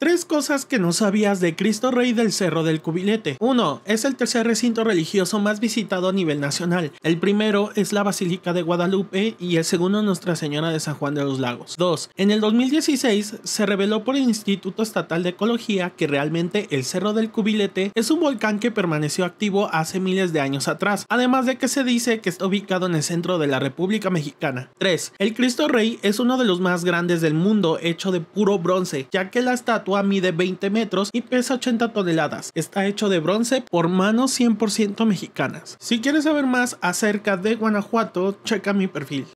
Tres cosas que no sabías de Cristo Rey del Cerro del Cubilete. 1. Es el tercer recinto religioso más visitado a nivel nacional. El primero es la Basílica de Guadalupe y el segundo Nuestra Señora de San Juan de los Lagos. 2. En el 2016 se reveló por el Instituto Estatal de Ecología que realmente el Cerro del Cubilete es un volcán que permaneció activo hace miles de años atrás, además de que se dice que está ubicado en el centro de la República Mexicana. 3. El Cristo Rey es uno de los más grandes del mundo hecho de puro bronce, ya que la estatua mí mide 20 metros y pesa 80 toneladas. Está hecho de bronce por manos 100% mexicanas. Si quieres saber más acerca de Guanajuato, checa mi perfil.